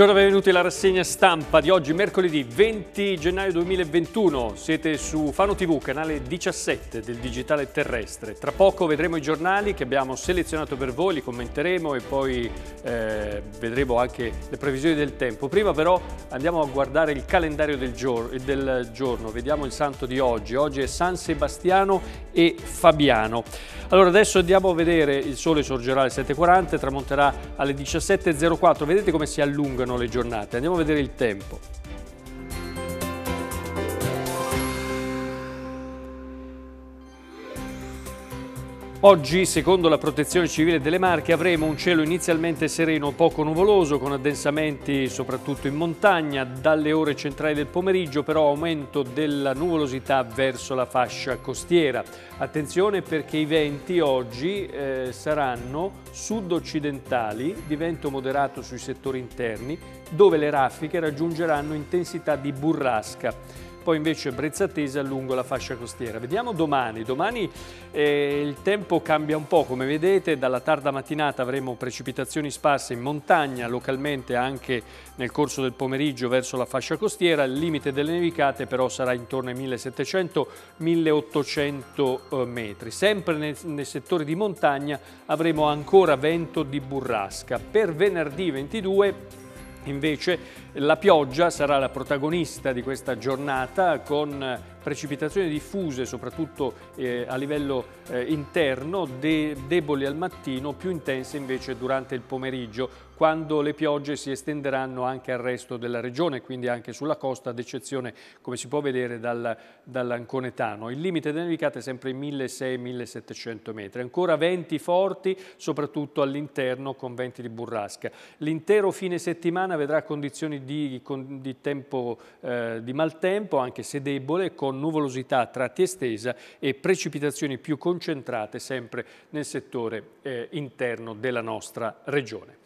Buongiorno e benvenuti alla rassegna stampa di oggi, mercoledì 20 gennaio 2021. Siete su Fano TV, canale 17 del digitale terrestre. Tra poco vedremo i giornali che abbiamo selezionato per voi, li commenteremo e poi eh, vedremo anche le previsioni del tempo. Prima però andiamo a guardare il calendario del, gior del giorno, vediamo il santo di oggi. Oggi è San Sebastiano e Fabiano. Allora adesso andiamo a vedere, il sole sorgerà alle 7.40, tramonterà alle 17.04. Vedete come si allungano iniziano le giornate. Andiamo a vedere il tempo. Oggi, secondo la Protezione Civile delle Marche, avremo un cielo inizialmente sereno, poco nuvoloso, con addensamenti soprattutto in montagna. Dalle ore centrali del pomeriggio però aumento della nuvolosità verso la fascia costiera. Attenzione perché i venti oggi eh, saranno sud-occidentali, di vento moderato sui settori interni, dove le raffiche raggiungeranno intensità di burrasca poi invece brezza tesa lungo la fascia costiera. Vediamo domani, domani eh, il tempo cambia un po' come vedete, dalla tarda mattinata avremo precipitazioni sparse in montagna, localmente anche nel corso del pomeriggio verso la fascia costiera, il limite delle nevicate però sarà intorno ai 1700-1800 eh, metri. Sempre nel, nel settore di montagna avremo ancora vento di burrasca. Per venerdì 22 Invece la pioggia sarà la protagonista di questa giornata con precipitazioni diffuse soprattutto eh, a livello eh, interno, de deboli al mattino, più intense invece durante il pomeriggio quando le piogge si estenderanno anche al resto della regione, quindi anche sulla costa, ad eccezione, come si può vedere, dal, dall'Anconetano. Il limite delle nevicate è sempre 1600-1700 metri. Ancora venti forti, soprattutto all'interno, con venti di burrasca. L'intero fine settimana vedrà condizioni di, di tempo, eh, di maltempo, anche se debole, con con nuvolosità a tratti estesa e precipitazioni più concentrate sempre nel settore eh, interno della nostra regione.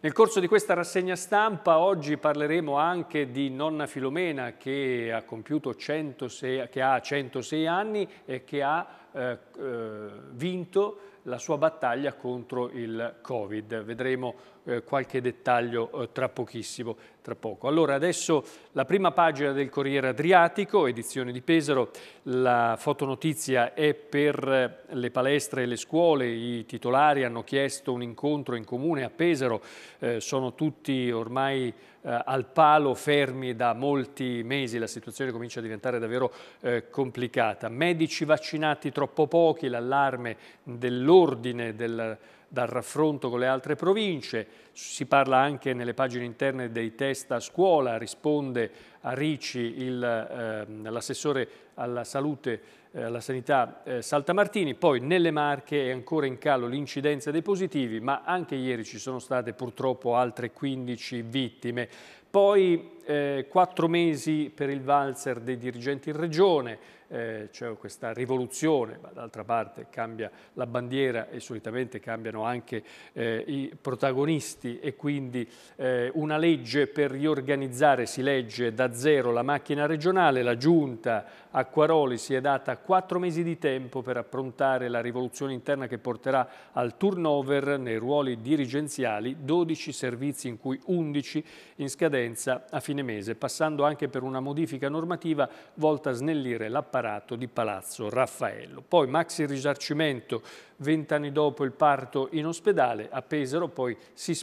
Nel corso di questa rassegna stampa oggi parleremo anche di nonna Filomena che ha compiuto 106, che ha 106 anni e che ha eh, eh, vinto la sua battaglia contro il Covid. Vedremo eh, qualche dettaglio eh, tra pochissimo, tra poco. Allora adesso la prima pagina del Corriere Adriatico, edizione di Pesaro, la fotonotizia è per eh, le palestre e le scuole, i titolari hanno chiesto un incontro in comune a Pesaro, eh, sono tutti ormai eh, al palo, fermi da molti mesi, la situazione comincia a diventare davvero eh, complicata. Medici vaccinati troppo pochi, l'allarme dell'ordine del dal raffronto con le altre province, si parla anche nelle pagine interne dei test a scuola, risponde a Ricci ehm, l'assessore eh, alla salute, eh, alla sanità eh, Saltamartini, poi nelle Marche è ancora in calo l'incidenza dei positivi, ma anche ieri ci sono state purtroppo altre 15 vittime. Poi eh, quattro mesi per il valzer dei dirigenti in regione, eh, cioè questa rivoluzione, ma d'altra parte cambia la bandiera e solitamente cambiano anche eh, i protagonisti e quindi eh, una legge per riorganizzare, si legge da zero la macchina regionale, la giunta a Quaroli si è data quattro mesi di tempo per approntare la rivoluzione interna che porterà al turnover nei ruoli dirigenziali 12 servizi in cui 11 in scadenza a fine mese, passando anche per una modifica normativa volta a snellire l'apparato di Palazzo Raffaello. Poi maxi risarcimento vent'anni dopo il parto in ospedale a Pesaro, poi si,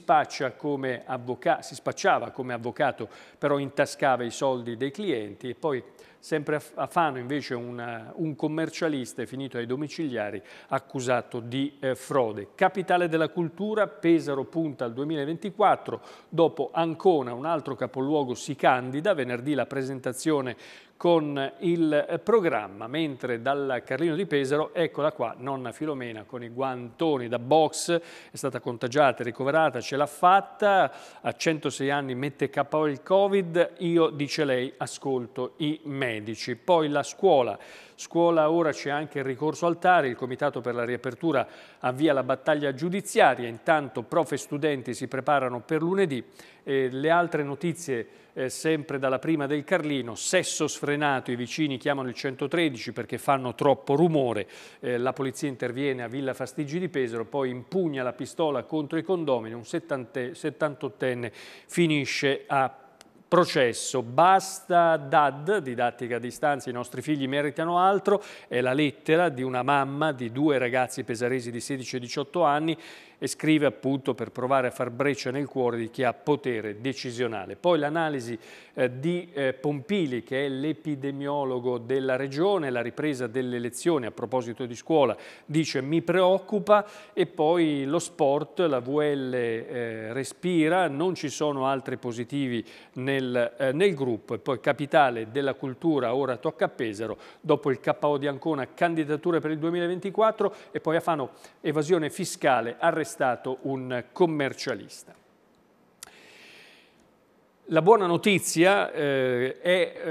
come si spacciava come avvocato, però intascava i soldi dei clienti e poi sempre a Fano invece una, un commercialista è finito ai domiciliari accusato di eh, frode. Capitale della cultura, Pesaro punta al 2024, dopo Ancona un altro capoluogo si candida, venerdì la presentazione con il programma, mentre dal Carlino di Pesaro, eccola qua, nonna Filomena con i guantoni da box, è stata contagiata, ricoverata, ce l'ha fatta, a 106 anni mette KO il Covid, io, dice lei, ascolto i medici. Poi la scuola, scuola ora c'è anche il ricorso altare, il Comitato per la riapertura avvia la battaglia giudiziaria, intanto prof e studenti si preparano per lunedì, e le altre notizie eh, sempre dalla prima del Carlino, sesso sfrenato, i vicini chiamano il 113 perché fanno troppo rumore, eh, la polizia interviene a Villa Fastigi di Pesaro, poi impugna la pistola contro i condomini, un 78enne finisce a processo. Basta DAD, didattica a distanza, i nostri figli meritano altro, è la lettera di una mamma di due ragazzi pesaresi di 16 e 18 anni e scrive appunto per provare a far breccia nel cuore di chi ha potere decisionale. Poi l'analisi eh, di eh, Pompili, che è l'epidemiologo della regione, la ripresa delle lezioni a proposito di scuola, dice mi preoccupa e poi lo sport, la VL eh, respira, non ci sono altri positivi nel, eh, nel gruppo e poi capitale della cultura ora tocca a Pesaro, dopo il KO di Ancona candidature per il 2024 e poi a Fano evasione fiscale arrestato stato un commercialista. La buona notizia eh, è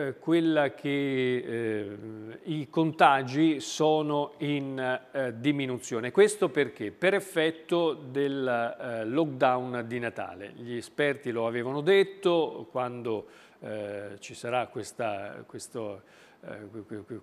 eh, quella che eh, i contagi sono in eh, diminuzione. Questo perché? Per effetto del eh, lockdown di Natale. Gli esperti lo avevano detto quando eh, ci sarà questa, questo,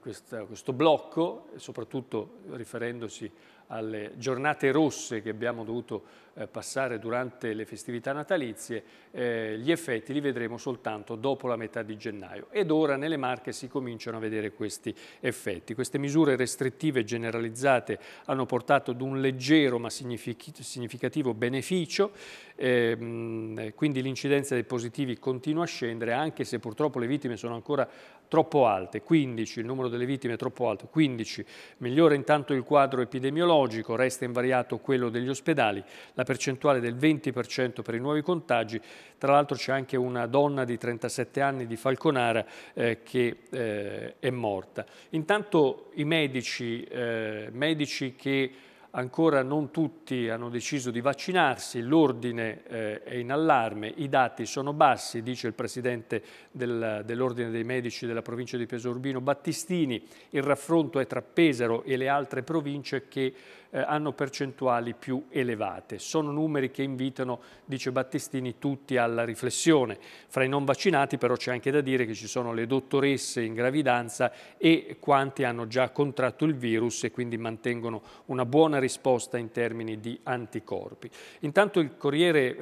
questo, questo blocco, soprattutto riferendosi alle giornate rosse che abbiamo dovuto eh, passare durante le festività natalizie, eh, gli effetti li vedremo soltanto dopo la metà di gennaio. Ed ora nelle Marche si cominciano a vedere questi effetti. Queste misure restrittive generalizzate hanno portato ad un leggero ma significativo beneficio, eh, quindi l'incidenza dei positivi continua a scendere, anche se purtroppo le vittime sono ancora troppo alte, 15, il numero delle vittime è troppo alto, 15, migliora intanto il quadro epidemiologico, resta invariato quello degli ospedali, la percentuale del 20% per i nuovi contagi, tra l'altro c'è anche una donna di 37 anni di Falconara eh, che eh, è morta. Intanto i medici, eh, medici che ancora non tutti hanno deciso di vaccinarsi, l'ordine eh, è in allarme, i dati sono bassi, dice il presidente del, dell'ordine dei medici della provincia di Pesorbino Battistini, il raffronto è tra Pesaro e le altre province che eh, hanno percentuali più elevate. Sono numeri che invitano, dice Battistini, tutti alla riflessione. Fra i non vaccinati però c'è anche da dire che ci sono le dottoresse in gravidanza e quanti hanno già contratto il virus e quindi mantengono una buona risposta in termini di anticorpi. Intanto il Corriere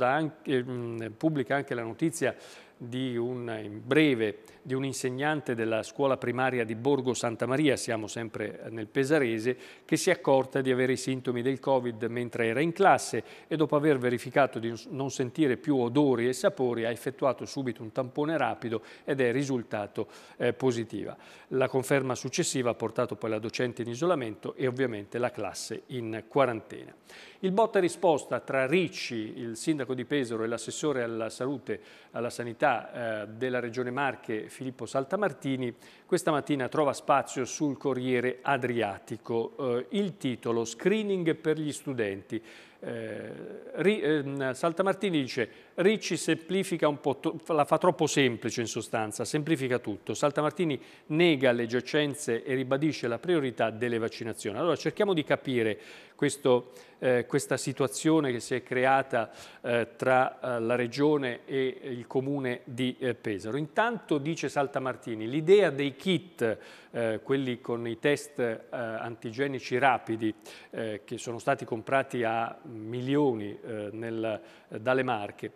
anche, mm, pubblica anche la notizia di un, in breve di un insegnante della scuola primaria di Borgo Santa Maria, siamo sempre eh, nel Pesarese, che si è accorta di avere i sintomi del Covid mentre era in classe e dopo aver verificato di non sentire più odori e sapori ha effettuato subito un tampone rapido ed è risultato eh, positiva. La conferma successiva ha portato poi la docente in isolamento e ovviamente la classe in quarantena. Il botta risposta tra Ricci, il sindaco di Pesaro e l'assessore alla salute, alla sanità l'università eh, della Regione Marche Filippo Saltamartini questa mattina trova spazio sul Corriere Adriatico. Eh, il titolo Screening per gli studenti. Eh, ehm, Saltamartini dice Ricci semplifica un po', la fa troppo semplice in sostanza, semplifica tutto. Saltamartini nega le giacenze e ribadisce la priorità delle vaccinazioni. Allora cerchiamo di capire questo, eh, questa situazione che si è creata eh, tra eh, la Regione e il Comune di eh, Pesaro. Intanto, dice Saltamartini, l'idea dei kit, eh, quelli con i test eh, antigenici rapidi, che sono stati comprati a milioni nel, dalle Marche,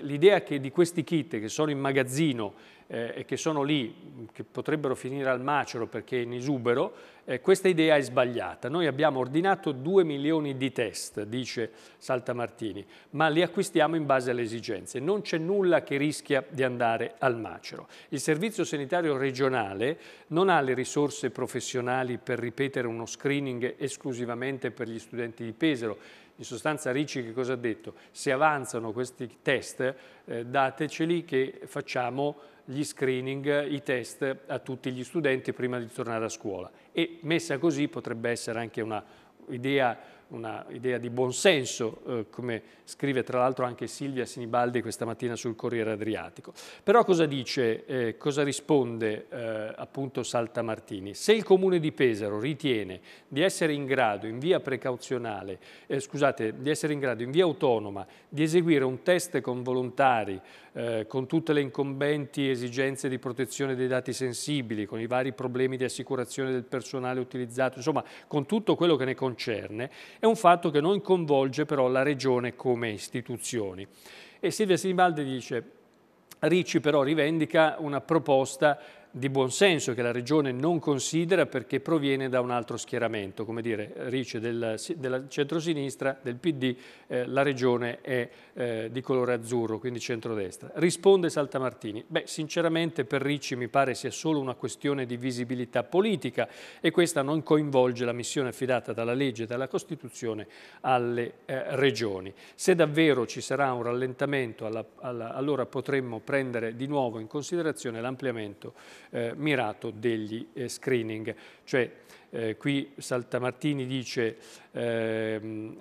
l'idea che di questi kit che sono in magazzino eh, e che sono lì, che potrebbero finire al macero perché in esubero, eh, questa idea è sbagliata. Noi abbiamo ordinato 2 milioni di test, dice Saltamartini, ma li acquistiamo in base alle esigenze. Non c'è nulla che rischia di andare al macero. Il Servizio Sanitario Regionale non ha le risorse professionali per ripetere uno screening esclusivamente per gli studenti di Pesaro, in sostanza Ricci che cosa ha detto? Se avanzano questi test eh, dateceli che facciamo gli screening, i test a tutti gli studenti prima di tornare a scuola. E messa così potrebbe essere anche una idea un'idea di buonsenso, eh, come scrive tra l'altro anche Silvia Sinibaldi questa mattina sul Corriere Adriatico. Però cosa dice, eh, cosa risponde eh, appunto Saltamartini? Se il Comune di Pesaro ritiene di essere in grado in via precauzionale, eh, scusate, di essere in grado in via autonoma di eseguire un test con volontari eh, con tutte le incombenti esigenze di protezione dei dati sensibili, con i vari problemi di assicurazione del personale utilizzato, insomma con tutto quello che ne concerne, è un fatto che non coinvolge però la Regione come istituzioni. E Silvia Sinibaldi dice, Ricci però rivendica una proposta di buonsenso che la Regione non considera perché proviene da un altro schieramento, come dire, Rice del, della centrosinistra, del PD, eh, la Regione è eh, di colore azzurro, quindi centrodestra. Risponde Saltamartini, beh sinceramente per Ricci mi pare sia solo una questione di visibilità politica e questa non coinvolge la missione affidata dalla legge e dalla Costituzione alle eh, Regioni. Se davvero ci sarà un rallentamento alla, alla, allora potremmo prendere di nuovo in considerazione l'ampliamento eh, mirato degli eh, screening, cioè eh, qui Saltamartini dice, eh,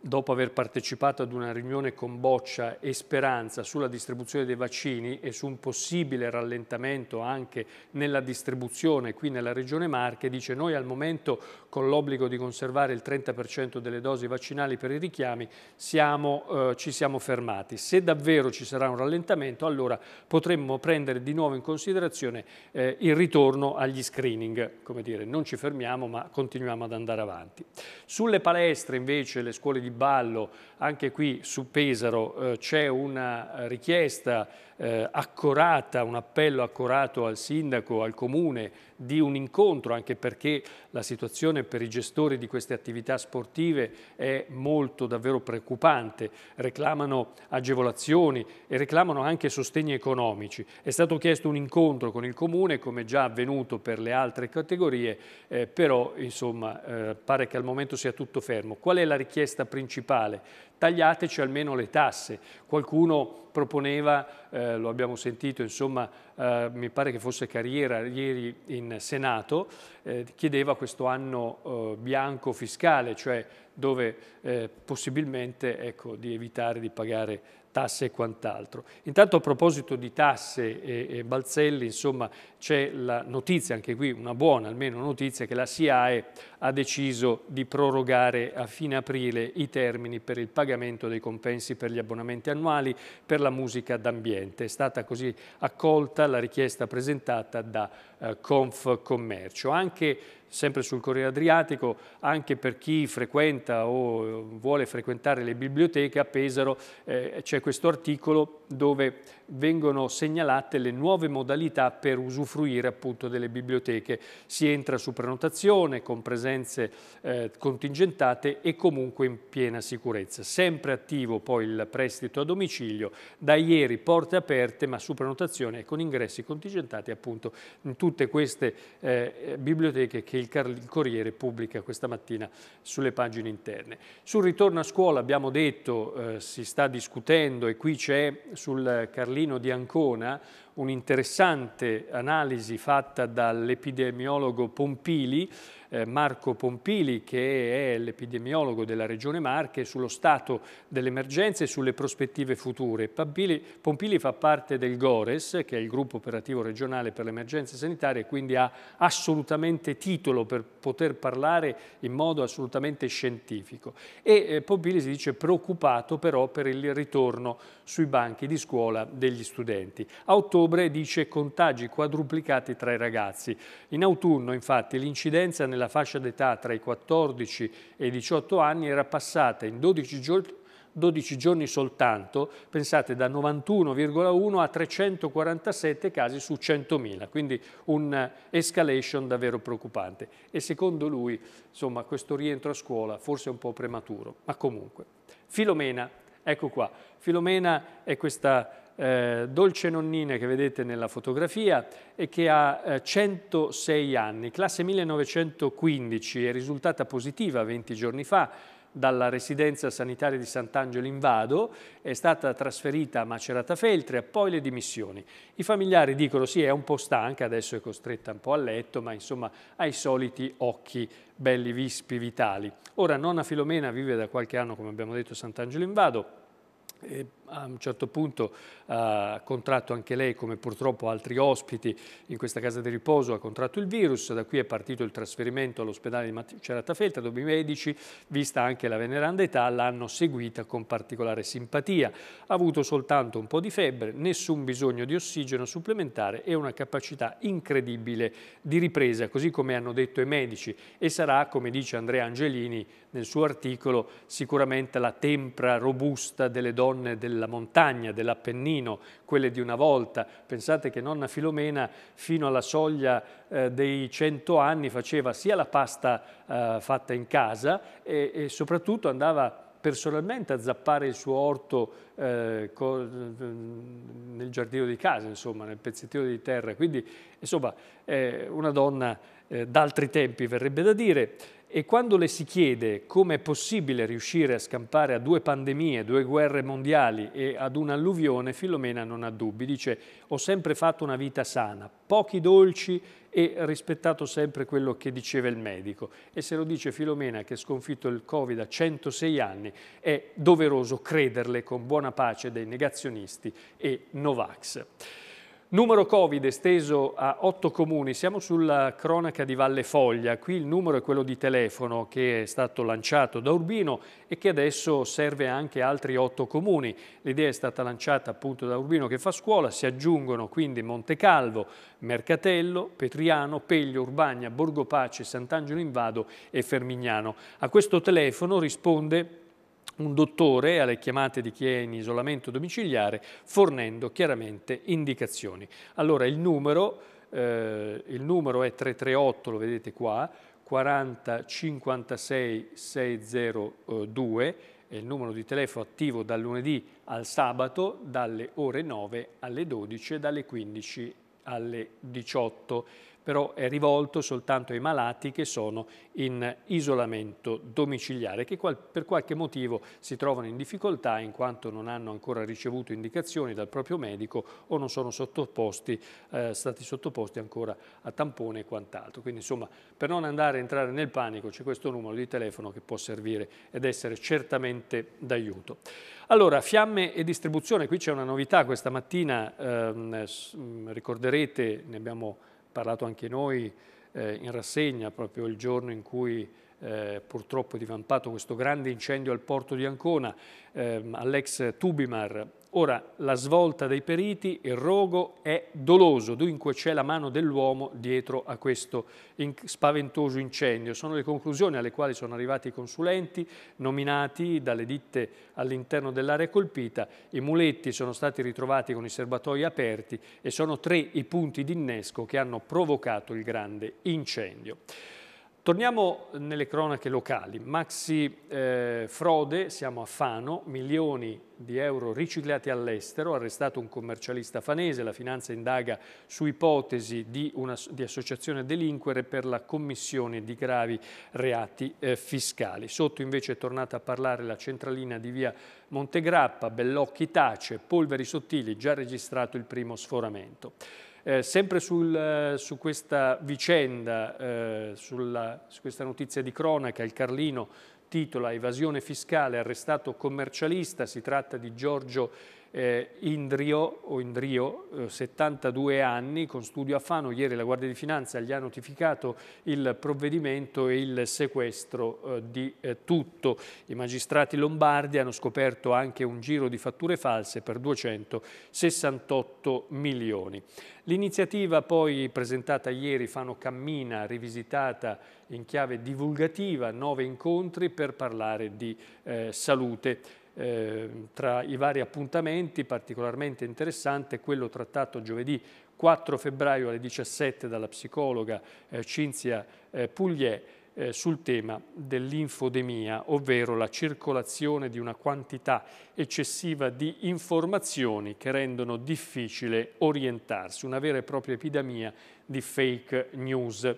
dopo aver partecipato ad una riunione con Boccia e Speranza sulla distribuzione dei vaccini e su un possibile rallentamento anche nella distribuzione qui nella regione Marche, dice noi al momento con l'obbligo di conservare il 30% delle dosi vaccinali per i richiami siamo, eh, ci siamo fermati. Se davvero ci sarà un rallentamento allora potremmo prendere di nuovo in considerazione eh, il ritorno agli screening, come dire non ci fermiamo torniamo ma continuiamo ad andare avanti. Sulle palestre invece, le scuole di ballo, anche qui su Pesaro eh, c'è una richiesta eh, accorata, un appello accorato al sindaco, al comune, di un incontro, anche perché la situazione per i gestori di queste attività sportive è molto davvero preoccupante. Reclamano agevolazioni e reclamano anche sostegni economici. È stato chiesto un incontro con il comune, come già avvenuto per le altre categorie, eh, però insomma eh, pare che al momento sia tutto fermo. Qual è la richiesta principale? tagliateci cioè almeno le tasse. Qualcuno proponeva, eh, lo abbiamo sentito, insomma, eh, mi pare che fosse Carriera ieri in Senato, eh, chiedeva questo anno eh, bianco fiscale, cioè dove eh, possibilmente ecco, di evitare di pagare tasse e quant'altro. Intanto a proposito di tasse e, e balzelli, insomma, c'è la notizia, anche qui una buona almeno notizia, che la SIAE ha deciso di prorogare a fine aprile i termini per il pagamento dei compensi per gli abbonamenti annuali per la musica d'ambiente. È stata così accolta la richiesta presentata da eh, Confcommercio. Anche sempre sul Corriere Adriatico, anche per chi frequenta o vuole frequentare le biblioteche a Pesaro eh, c'è questo articolo dove vengono segnalate le nuove modalità per usufruire appunto delle biblioteche. Si entra su prenotazione, con presenze eh, contingentate e comunque in piena sicurezza. Sempre attivo poi il prestito a domicilio, da ieri porte aperte ma su prenotazione e con ingressi contingentati appunto in tutte queste eh, biblioteche che il, il Corriere pubblica questa mattina sulle pagine interne. Sul ritorno a scuola abbiamo detto, eh, si sta discutendo e qui c'è sul Carlino Marino di Ancona un'interessante analisi fatta dall'epidemiologo Pompili, eh, Marco Pompili, che è l'epidemiologo della Regione Marche, sullo stato dell'emergenza e sulle prospettive future. Pompili, Pompili, fa parte del GORES, che è il gruppo operativo regionale per l'emergenza sanitaria, e quindi ha assolutamente titolo per poter parlare in modo assolutamente scientifico. E eh, Pompili si dice preoccupato però per il ritorno sui banchi di scuola degli studenti. Autore ottobre dice contagi quadruplicati tra i ragazzi. In autunno infatti l'incidenza nella fascia d'età tra i 14 e i 18 anni era passata in 12 giorni 12 giorni soltanto, pensate da 91,1 a 347 casi su 100.000, quindi un'escalation davvero preoccupante. E secondo lui, insomma, questo rientro a scuola forse è un po' prematuro, ma comunque. Filomena, ecco qua, Filomena è questa eh, dolce nonnina che vedete nella fotografia e che ha eh, 106 anni, classe 1915, è risultata positiva 20 giorni fa dalla residenza sanitaria di Sant'Angelo in Vado, è stata trasferita a Macerata Feltria, poi le dimissioni. I familiari dicono sì, è un po' stanca, adesso è costretta un po' a letto, ma insomma ha i soliti occhi belli, vispi, vitali. Ora nonna Filomena vive da qualche anno, come abbiamo detto, a Sant'Angelo in Vado, eh, a un certo punto ha contratto anche lei, come purtroppo altri ospiti in questa casa di riposo, ha contratto il virus, da qui è partito il trasferimento all'ospedale di Cerata Felta, dove i medici, vista anche la veneranda età, l'hanno seguita con particolare simpatia. Ha avuto soltanto un po' di febbre, nessun bisogno di ossigeno supplementare e una capacità incredibile di ripresa, così come hanno detto i medici, e sarà, come dice Andrea Angelini nel suo articolo, sicuramente la tempra robusta delle donne della della montagna, dell'Appennino, quelle di una volta. Pensate che nonna Filomena fino alla soglia eh, dei 100 anni faceva sia la pasta eh, fatta in casa e, e soprattutto andava personalmente a zappare il suo orto eh, mm, nel giardino di casa, insomma, nel pezzettino di terra. Quindi, insomma, eh, una donna eh, d'altri tempi, verrebbe da dire e quando le si chiede come è possibile riuscire a scampare a due pandemie, due guerre mondiali e ad un'alluvione, Filomena non ha dubbi. Dice ho sempre fatto una vita sana, pochi dolci e rispettato sempre quello che diceva il medico. E se lo dice Filomena che ha sconfitto il Covid a 106 anni, è doveroso crederle con buona pace dei negazionisti e Novax. Numero Covid esteso a otto comuni, siamo sulla cronaca di Valle Foglia, qui il numero è quello di telefono che è stato lanciato da Urbino e che adesso serve anche a altri otto comuni. L'idea è stata lanciata appunto da Urbino che fa scuola, si aggiungono quindi Montecalvo, Mercatello, Petriano, Peglio, Urbagna, Borgopace, Sant'Angelo in Vado e Fermignano. A questo telefono risponde un dottore alle chiamate di chi è in isolamento domiciliare fornendo chiaramente indicazioni. Allora il numero, eh, il numero è 338, lo vedete qua, 40 56 602 è il numero di telefono attivo dal lunedì al sabato dalle ore 9 alle 12 e dalle 15 alle 18 però è rivolto soltanto ai malati che sono in isolamento domiciliare, che per qualche motivo si trovano in difficoltà in quanto non hanno ancora ricevuto indicazioni dal proprio medico o non sono sottoposti, eh, stati sottoposti ancora a tampone e quant'altro. Quindi insomma, per non andare a entrare nel panico c'è questo numero di telefono che può servire ed essere certamente d'aiuto. Allora, fiamme e distribuzione, qui c'è una novità questa mattina, ehm, ricorderete, ne abbiamo parlato anche noi eh, in rassegna proprio il giorno in cui eh, purtroppo è divampato questo grande incendio al porto di Ancona, ehm, all'ex Tubimar Ora, la svolta dei periti, il rogo è doloso, dunque c'è la mano dell'uomo dietro a questo spaventoso incendio. Sono le conclusioni alle quali sono arrivati i consulenti nominati dalle ditte all'interno dell'area colpita. I muletti sono stati ritrovati con i serbatoi aperti e sono tre i punti d'innesco che hanno provocato il grande incendio. Torniamo nelle cronache locali. Maxi eh, frode, siamo a Fano, milioni di euro riciclati all'estero, arrestato un commercialista fanese, la finanza indaga su ipotesi di, una, di associazione delinquere per la commissione di gravi reati eh, fiscali. Sotto invece è tornata a parlare la centralina di via Montegrappa, Bellocchi tace, polveri sottili, già registrato il primo sforamento. Eh, sempre sul, eh, su questa vicenda, eh, sulla, su questa notizia di cronaca, il Carlino titola Evasione fiscale, arrestato commercialista, si tratta di Giorgio eh, Indrio, o Indrio 72 eh, anni, con studio a Fano, ieri la Guardia di Finanza gli ha notificato il provvedimento e il sequestro eh, di eh, tutto. I magistrati lombardi hanno scoperto anche un giro di fatture false per 268 milioni. L'iniziativa poi presentata ieri Fano Cammina, rivisitata in chiave divulgativa, nove incontri per parlare di eh, salute. Ehm, tra i vari appuntamenti, particolarmente interessante quello trattato giovedì 4 febbraio alle 17 dalla psicologa eh, Cinzia eh, Pugliè eh, sul tema dell'infodemia, ovvero la circolazione di una quantità eccessiva di informazioni che rendono difficile orientarsi, una vera e propria epidemia di fake news.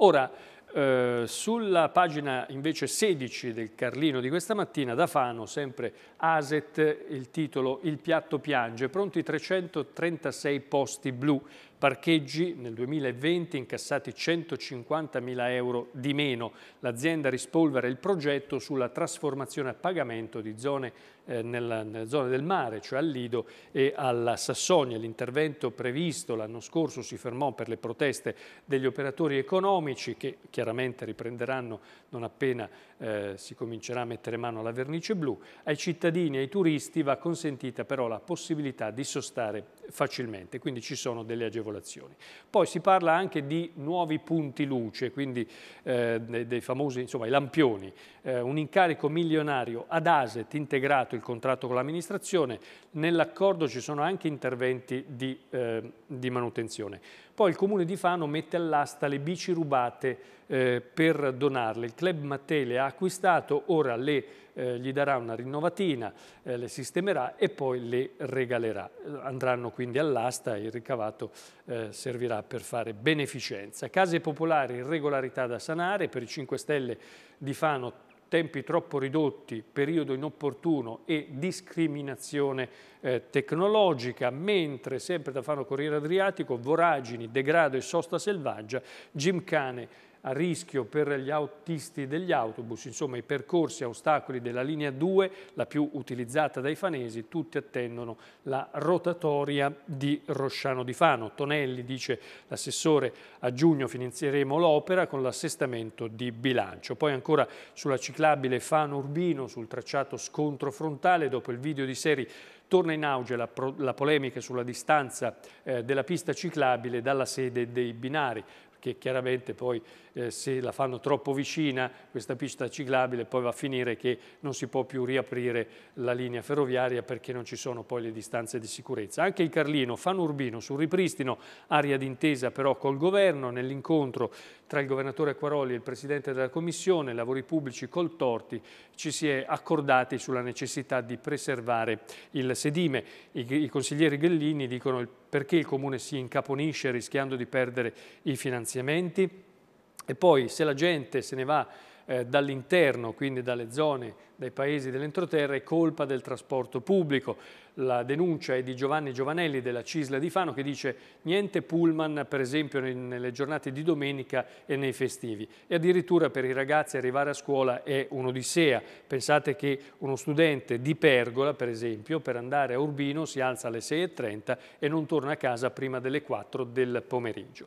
Ora, eh, sulla pagina invece 16 del Carlino di questa mattina, da Fano, sempre ASET, il titolo Il piatto piange, pronti 336 posti blu, parcheggi nel 2020 incassati 150.000 euro di meno. L'azienda rispolvera il progetto sulla trasformazione a pagamento di zone eh, nella, nella, zona del mare, cioè al Lido e alla Sassonia. L'intervento previsto l'anno scorso si fermò per le proteste degli operatori economici che chiaramente riprenderanno non appena eh, si comincerà a mettere mano alla vernice blu. Ai cittadini e ai turisti va consentita però la possibilità di sostare facilmente, quindi ci sono delle agevolazioni. Poi si parla anche di nuovi punti luce, quindi eh, dei famosi insomma, i lampioni, eh, un incarico milionario ad ASET integrato il contratto con l'amministrazione, nell'accordo ci sono anche interventi di, eh, di, manutenzione. Poi il Comune di Fano mette all'asta le bici rubate eh, per donarle, il Club Mattei le ha acquistato, ora le, eh, gli darà una rinnovatina, eh, le sistemerà e poi le regalerà. Andranno quindi all'asta e il ricavato eh, servirà per fare beneficenza. Case popolari, irregolarità da sanare, per i 5 Stelle di Fano tempi troppo ridotti, periodo inopportuno e discriminazione eh, tecnologica, mentre sempre da Fano Corriere Adriatico, voragini, degrado e sosta selvaggia, gimcane a rischio per gli autisti degli autobus, insomma i percorsi a ostacoli della linea 2, la più utilizzata dai fanesi, tutti attendono la rotatoria di Rosciano di Fano. Tonelli, dice l'assessore, a giugno finanzieremo l'opera con l'assestamento di bilancio. Poi ancora sulla ciclabile Fano Urbino, sul tracciato scontro frontale, dopo il video di serie torna in auge la, pro, la polemica sulla distanza eh, della pista ciclabile dalla sede dei binari, che chiaramente poi eh, se la fanno troppo vicina questa pista ciclabile poi va a finire che non si può più riaprire la linea ferroviaria perché non ci sono poi le distanze di sicurezza. Anche il Carlino, Urbino sul ripristino, aria d'intesa però col governo nell'incontro tra il governatore Acquaroli e il presidente della commissione, lavori pubblici col Torti, ci si è accordati sulla necessità di preservare il sedime. I, i consiglieri Ghellini dicono perché il comune si incaponisce rischiando di perdere i finanziamenti e poi se la gente se ne va eh, dall'interno, quindi dalle zone, dai paesi dell'entroterra, è colpa del trasporto pubblico. La denuncia è di Giovanni Giovanelli della Cisla di Fano che dice niente pullman per esempio nelle giornate di domenica e nei festivi. E addirittura per i ragazzi arrivare a scuola è un'odissea. Pensate che uno studente di Pergola per esempio per andare a Urbino si alza alle 6.30 e non torna a casa prima delle 4 del pomeriggio.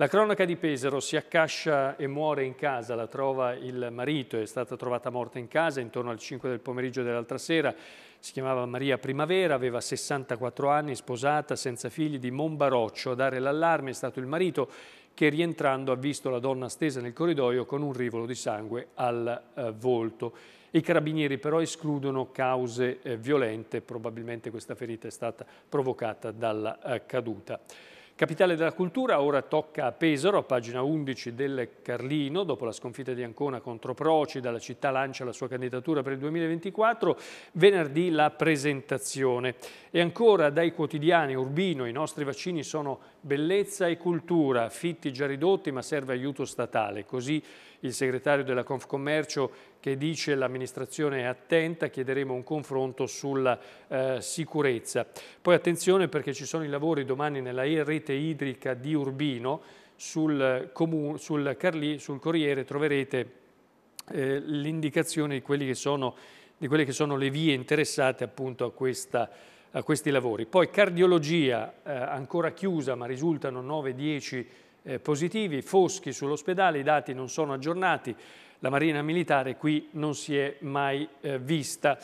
La cronaca di Pesaro si accascia e muore in casa, la trova il marito, è stata trovata morta in casa intorno alle 5 del pomeriggio dell'altra sera. Si chiamava Maria Primavera, aveva 64 anni, sposata, senza figli, di Monbaroccio. A dare l'allarme è stato il marito che rientrando ha visto la donna stesa nel corridoio con un rivolo di sangue al eh, volto. I carabinieri però escludono cause eh, violente, probabilmente questa ferita è stata provocata dalla eh, caduta. Capitale della cultura, ora tocca a Pesaro, a pagina 11 del Carlino, dopo la sconfitta di Ancona contro Procida, la città lancia la sua candidatura per il 2024, venerdì la presentazione. E ancora dai quotidiani Urbino, i nostri vaccini sono Bellezza e cultura, fitti già ridotti ma serve aiuto statale. Così il segretario della Confcommercio che dice l'amministrazione è attenta, chiederemo un confronto sulla eh, sicurezza. Poi attenzione perché ci sono i lavori domani nella rete idrica di Urbino, sul, sul, Carli, sul Corriere troverete eh, l'indicazione di, di, quelle che sono le vie interessate appunto a questa a questi lavori. Poi cardiologia eh, ancora chiusa ma risultano 9-10 eh, positivi, Foschi sull'ospedale, i dati non sono aggiornati, la Marina Militare qui non si è mai eh, vista.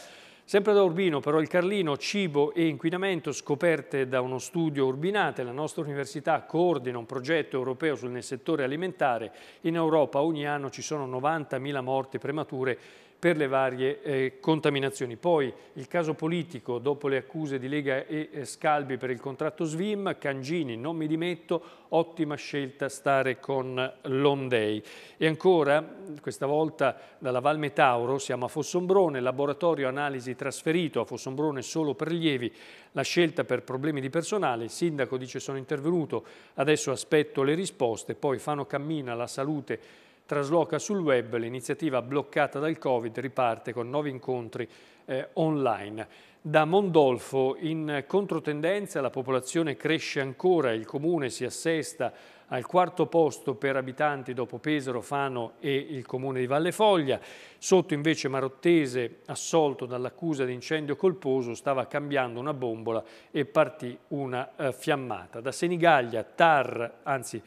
Sempre da Urbino però il Carlino, cibo e inquinamento scoperte da uno studio Urbinate, la nostra università coordina un progetto europeo sul settore alimentare, in Europa ogni anno ci sono 90.000 morti premature per le varie eh, contaminazioni. Poi il caso politico, dopo le accuse di Lega e eh, Scalbi per il contratto SVIM, Cangini, non mi dimetto, ottima scelta stare con Londei. E ancora, questa volta dalla Val Metauro, siamo a Fossombrone, laboratorio analisi trasferito a Fossombrone solo per lievi, la scelta per problemi di personale, il sindaco dice sono intervenuto, adesso aspetto le risposte, poi Fano Cammina, la salute, trasloca sul web l'iniziativa bloccata dal Covid, riparte con nuovi incontri eh, online. Da Mondolfo in controtendenza la popolazione cresce ancora, il comune si assesta al quarto posto per abitanti dopo Pesaro, Fano e il comune di Valle Foglia. Sotto invece Marottese, assolto dall'accusa di incendio colposo, stava cambiando una bombola e partì una eh, fiammata. Da Senigallia, Tar, anzi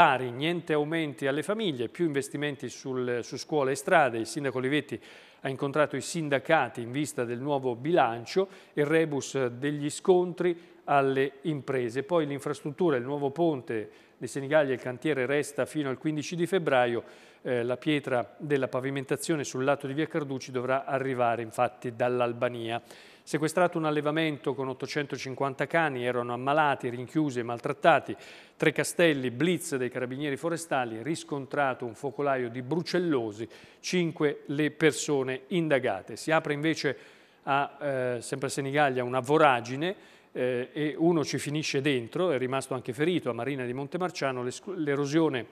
tari, niente aumenti alle famiglie, più investimenti sul, su scuole e strade. Il sindaco Olivetti ha incontrato i sindacati in vista del nuovo bilancio, il rebus degli scontri alle imprese. Poi l'infrastruttura, il nuovo ponte di Senigallia, il cantiere resta fino al 15 di febbraio, eh, la pietra della pavimentazione sul lato di via Carducci dovrà arrivare infatti dall'Albania sequestrato un allevamento con 850 cani, erano ammalati, rinchiusi e maltrattati, tre castelli, blitz dei carabinieri forestali, riscontrato un focolaio di brucellosi, cinque le persone indagate. Si apre invece a, eh, sempre a Senigallia, una voragine, eh, e uno ci finisce dentro, è rimasto anche ferito a Marina di Montemarciano, l'erosione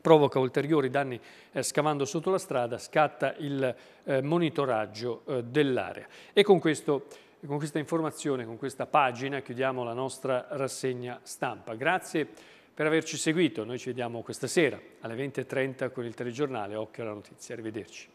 provoca ulteriori danni eh, scavando sotto la strada, scatta il eh, monitoraggio eh, dell'area. E con, questo, con questa informazione, con questa pagina, chiudiamo la nostra rassegna stampa. Grazie per averci seguito, noi ci vediamo questa sera alle 20.30 con il telegiornale Occhio alla Notizia. Arrivederci.